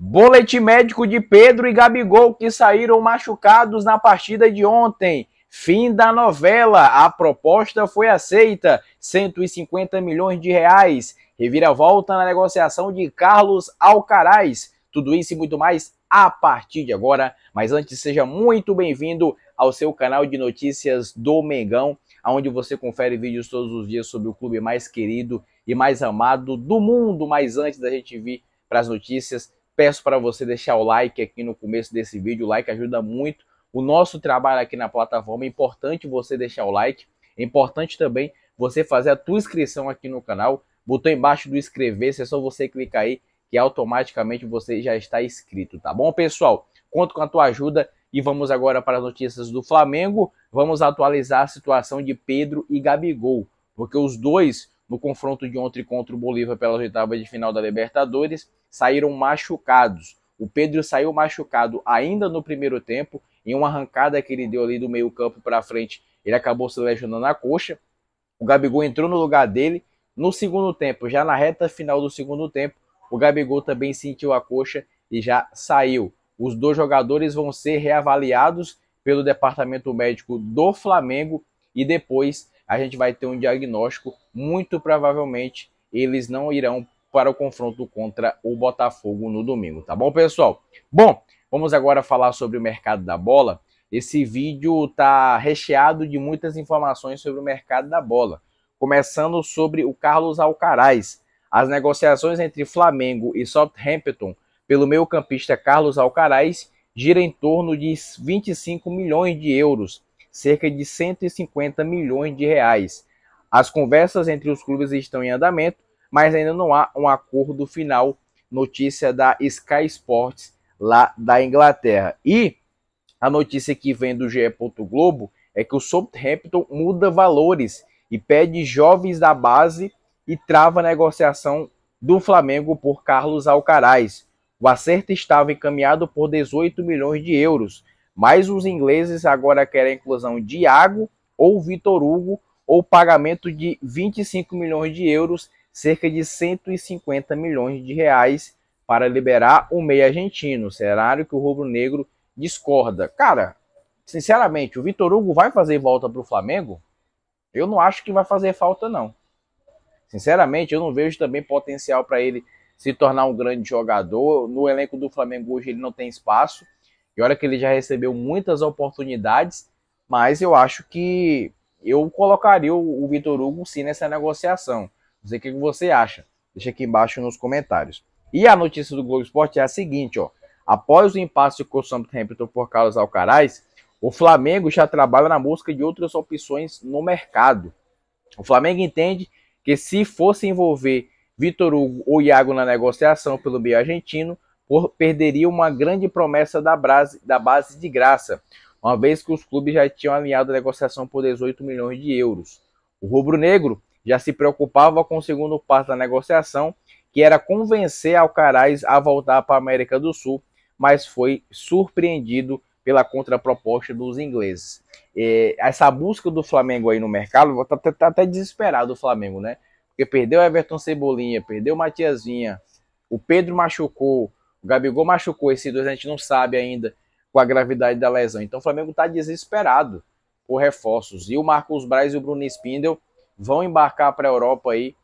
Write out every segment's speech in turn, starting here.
Boletim médico de Pedro e Gabigol que saíram machucados na partida de ontem. Fim da novela. A proposta foi aceita, 150 milhões de reais. Reviravolta na negociação de Carlos Alcaraz. Tudo isso e muito mais a partir de agora. Mas antes, seja muito bem-vindo ao seu canal de notícias do Mengão, onde você confere vídeos todos os dias sobre o clube mais querido e mais amado do mundo. Mas antes da gente vir para as notícias, Peço para você deixar o like aqui no começo desse vídeo, o like ajuda muito o nosso trabalho aqui na plataforma. É importante você deixar o like, é importante também você fazer a tua inscrição aqui no canal. Botão embaixo do inscrever-se, é só você clicar aí que automaticamente você já está inscrito, tá bom, pessoal? Conto com a tua ajuda e vamos agora para as notícias do Flamengo. Vamos atualizar a situação de Pedro e Gabigol, porque os dois no confronto de ontem contra o Bolívar pelas oitavas de final da Libertadores, saíram machucados. O Pedro saiu machucado ainda no primeiro tempo, em uma arrancada que ele deu ali do meio-campo para frente, ele acabou se lesionando a coxa. O Gabigol entrou no lugar dele. No segundo tempo, já na reta final do segundo tempo, o Gabigol também sentiu a coxa e já saiu. Os dois jogadores vão ser reavaliados pelo departamento médico do Flamengo e depois a gente vai ter um diagnóstico. Muito provavelmente eles não irão para o confronto contra o Botafogo no domingo, tá bom, pessoal? Bom, vamos agora falar sobre o mercado da bola. Esse vídeo está recheado de muitas informações sobre o mercado da bola, começando sobre o Carlos Alcaraz. As negociações entre Flamengo e Southampton pelo meio-campista Carlos Alcaraz gira em torno de 25 milhões de euros, cerca de 150 milhões de reais. As conversas entre os clubes estão em andamento, mas ainda não há um acordo final. Notícia da Sky Sports lá da Inglaterra. E a notícia que vem do GE. Globo é que o Southampton muda valores e pede jovens da base e trava a negociação do Flamengo por Carlos Alcaraz. O acerto estava encaminhado por 18 milhões de euros, mas os ingleses agora querem a inclusão de Iago ou Vitor Hugo ou pagamento de 25 milhões de euros, cerca de 150 milhões de reais, para liberar o meio argentino, cenário que o rubro-negro discorda. Cara, sinceramente, o Vitor Hugo vai fazer volta para o Flamengo? Eu não acho que vai fazer falta, não. Sinceramente, eu não vejo também potencial para ele se tornar um grande jogador. No elenco do Flamengo hoje ele não tem espaço. E olha que ele já recebeu muitas oportunidades, mas eu acho que eu colocaria o, Vitor Hugo sim nessa negociação. Não sei o que você acha. Deixa aqui embaixo nos comentários. E a notícia do Globo Esporte é a seguinte, ó. Após o impasse com o Southampton por Carlos Alcaraz, o Flamengo já trabalha na busca de outras opções no mercado. O Flamengo entende que se fosse envolver Vitor Hugo ou Iago na negociação pelo meio argentino, perderia uma grande promessa da base, da base de graça, uma vez que os clubes já tinham alinhado a negociação por 18 milhões de euros. O rubro-negro já se preocupava com o segundo passo da negociação, que era convencer Alcaraz a voltar para a América do Sul, mas foi surpreendido pela contraproposta dos ingleses. E essa busca do Flamengo aí no mercado, está tá, tá até desesperado o Flamengo, né? Porque perdeu Everton Cebolinha, perdeu Matiazinha, o Pedro machucou, o Gabigol machucou esse dois, a gente não sabe ainda com a gravidade da lesão. Então o Flamengo está desesperado por reforços. E o Marcos Braz e o Bruno Spindel vão embarcar para a Europa aí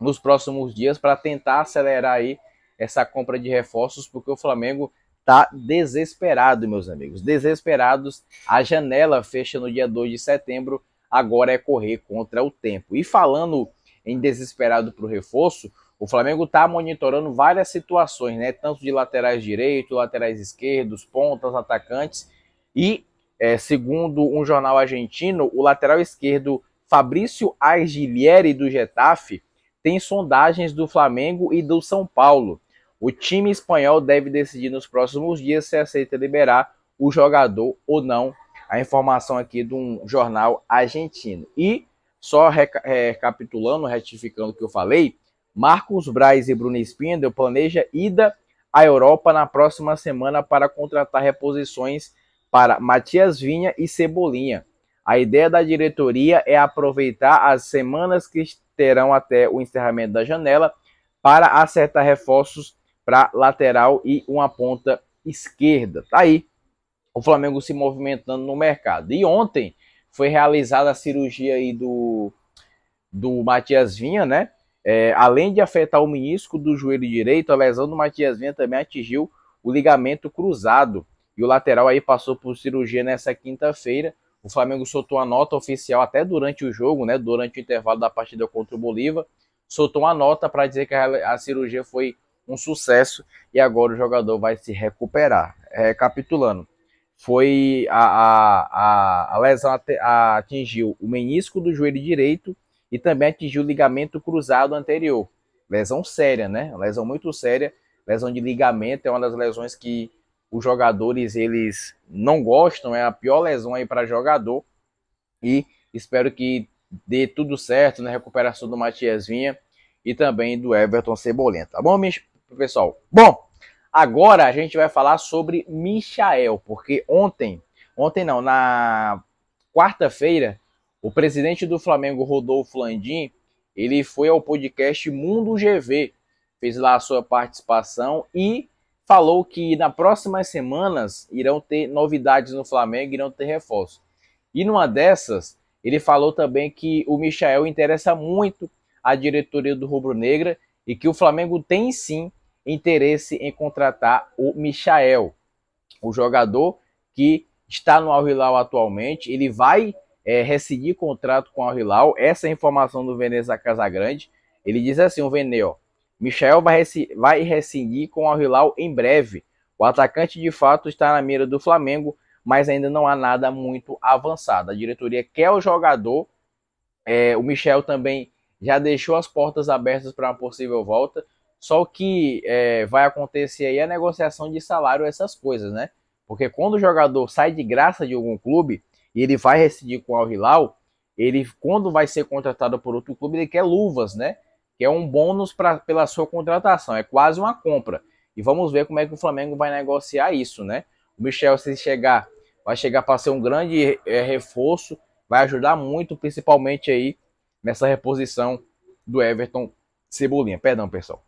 nos próximos dias para tentar acelerar aí essa compra de reforços, porque o Flamengo está desesperado, meus amigos. Desesperados. A janela fecha no dia 2 de setembro. Agora é correr contra o tempo. E falando em desesperado para o reforço, o Flamengo está monitorando várias situações, né? Tanto de laterais direitos, laterais esquerdos, pontas, atacantes. E, é, segundo um jornal argentino, o lateral esquerdo Fabrício Argilieri do Getafe tem sondagens do Flamengo e do São Paulo. O time espanhol deve decidir nos próximos dias se aceita liberar o jogador ou não. A informação aqui de um jornal argentino. E, só recapitulando, retificando o que eu falei, Marcos Braz e Bruno Spindel planeja ida à Europa na próxima semana para contratar reposições para Matias Vinha e Cebolinha. A ideia da diretoria é aproveitar as semanas que terão até o encerramento da janela para acertar reforços para lateral e uma ponta esquerda. Tá aí o Flamengo se movimentando no mercado. E ontem foi realizada a cirurgia aí do, do Matias Vinha, né? É, além de afetar o menisco do joelho direito, a lesão do Matias Vinha também atingiu o ligamento cruzado. E o lateral aí passou por cirurgia nessa quinta-feira. O Flamengo soltou uma nota oficial até durante o jogo, né? Durante o intervalo da partida contra o Bolívar, soltou uma nota para dizer que a, a cirurgia foi um sucesso e agora o jogador vai se recuperar. Recapitulando, foi a, a, a, a lesão atingiu o menisco do joelho direito e também atingiu o ligamento cruzado anterior. Lesão séria, né? Lesão muito séria. Lesão de ligamento é uma das lesões que os jogadores eles não gostam, é a pior lesão aí para jogador. E espero que dê tudo certo na recuperação do Matias Vinha e também do Everton Cebolinha, tá bom, pessoal? Bom, agora a gente vai falar sobre Michael, porque ontem, ontem não, na quarta-feira, o presidente do Flamengo, Rodolfo Landim, ele foi ao podcast Mundo GV, fez lá a sua participação e falou que na próximas semanas irão ter novidades no Flamengo, irão ter reforços. E numa dessas, ele falou também que o Michael interessa muito à diretoria do Rubro Negra e que o Flamengo tem sim interesse em contratar o Michael, o jogador que está no Al Hilal atualmente, ele vai é, rescindir contrato com o Hilal. Essa é a informação do Veneza Casagrande. Ele diz assim: o Vene, ó, Michel vai, vai rescindir com o Hilal em breve. O atacante de fato está na mira do Flamengo, mas ainda não há nada muito avançado. A diretoria quer o jogador. É, o Michel também já deixou as portas abertas para uma possível volta. Só que é, vai acontecer aí é a negociação de salário, essas coisas, né? Porque quando o jogador sai de graça de algum clube, e ele vai residir com o Al Hilal, ele quando vai ser contratado por outro clube, ele quer luvas, né? Que é um bônus pra, pela sua contratação, é quase uma compra. E vamos ver como é que o Flamengo vai negociar isso, né? O Michel, se chegar, vai chegar para ser um grande é, reforço, vai ajudar muito, principalmente aí nessa reposição do Everton Cebolinha. Perdão, pessoal.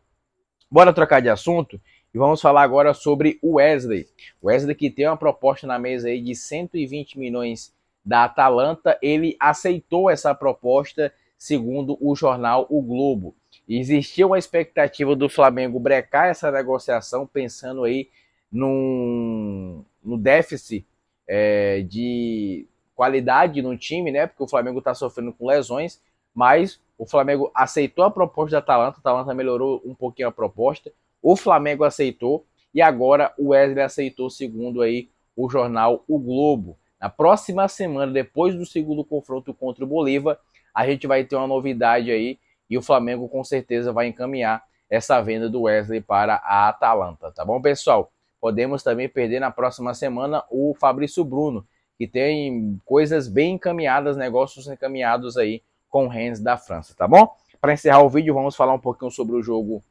Bora trocar de assunto e vamos falar agora sobre o Wesley. Wesley que tem uma proposta na mesa aí de 120 milhões da Atalanta, ele aceitou essa proposta, segundo o jornal O Globo. Existiu uma expectativa do Flamengo brecar essa negociação, pensando aí num, no déficit é, de qualidade no time, né? Porque o Flamengo está sofrendo com lesões, mas o Flamengo aceitou a proposta da Atalanta, a Atalanta melhorou um pouquinho a proposta, o Flamengo aceitou e agora o Wesley aceitou, segundo aí o jornal O Globo. Na próxima semana, depois do segundo confronto contra o Bolívar, a gente vai ter uma novidade aí e o Flamengo com certeza vai encaminhar essa venda do Wesley para a Atalanta, tá bom, pessoal? Podemos também perder na próxima semana o Fabrício Bruno, que tem coisas bem encaminhadas, negócios encaminhados aí com o Rennes da França, tá bom? Para encerrar o vídeo, vamos falar um pouquinho sobre o jogo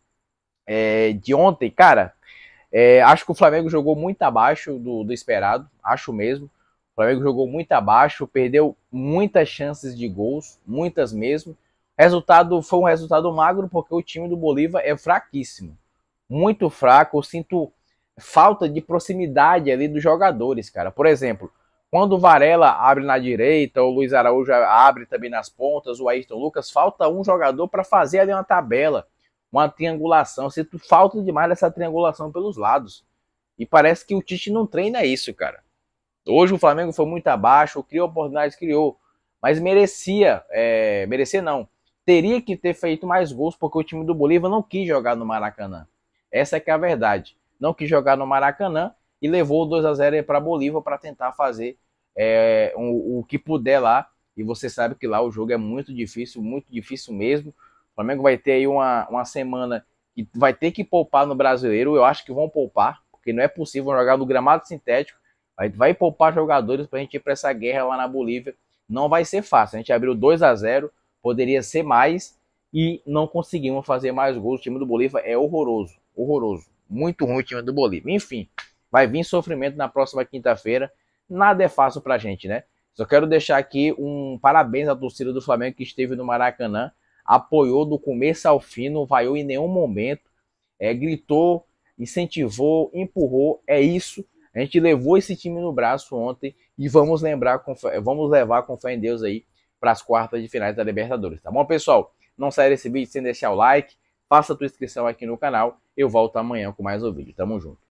é, de ontem, cara, é, acho que o Flamengo jogou muito abaixo do, do, esperado, acho mesmo. O Flamengo jogou muito abaixo, perdeu muitas chances de gols, muitas mesmo. Resultado foi um resultado magro porque o time do Bolívar é fraquíssimo, muito fraco. Eu sinto falta de proximidade ali dos jogadores, cara. Por exemplo, quando o Varela abre na direita, o Luiz Araújo abre também nas pontas, o Ayrton Lucas, falta um jogador para fazer ali uma tabela uma triangulação. Eu sinto falta demais dessa triangulação pelos lados. E parece que o Tite não treina isso, cara. Hoje o Flamengo foi muito abaixo, criou oportunidades, criou. Mas merecia, é, merecer não. Teria que ter feito mais gols, porque o time do Bolívar não quis jogar no Maracanã. Essa é que é a verdade. Não quis jogar no Maracanã e levou o 2 a 0 para Bolívar para tentar fazer é, um, o que puder lá. E você sabe que lá o jogo é muito difícil, muito difícil mesmo. Flamengo vai ter aí uma, uma semana que vai ter que poupar no brasileiro. Eu acho que vão poupar, porque não é possível jogar no gramado sintético. Vai, vai poupar jogadores para a gente ir para essa guerra lá na Bolívia. Não vai ser fácil. A gente abriu 2 a 0 poderia ser mais e não conseguimos fazer mais gols. O time do Bolívia é horroroso, horroroso, muito ruim o time do Bolívia. Enfim, vai vir sofrimento na próxima quinta-feira. Nada é fácil pra gente, né? Só quero deixar aqui um parabéns à torcida do Flamengo que esteve no Maracanã apoiou do começo ao fim, não vaiou em nenhum momento, é, gritou, incentivou, empurrou, é isso. A gente levou esse time no braço ontem e vamos lembrar, vamos levar com fé em Deus aí para as quartas de finais da Libertadores, tá bom, pessoal? Não saia desse vídeo sem deixar o like, faça a tua inscrição aqui no canal. Eu volto amanhã com mais um vídeo. Tamo junto.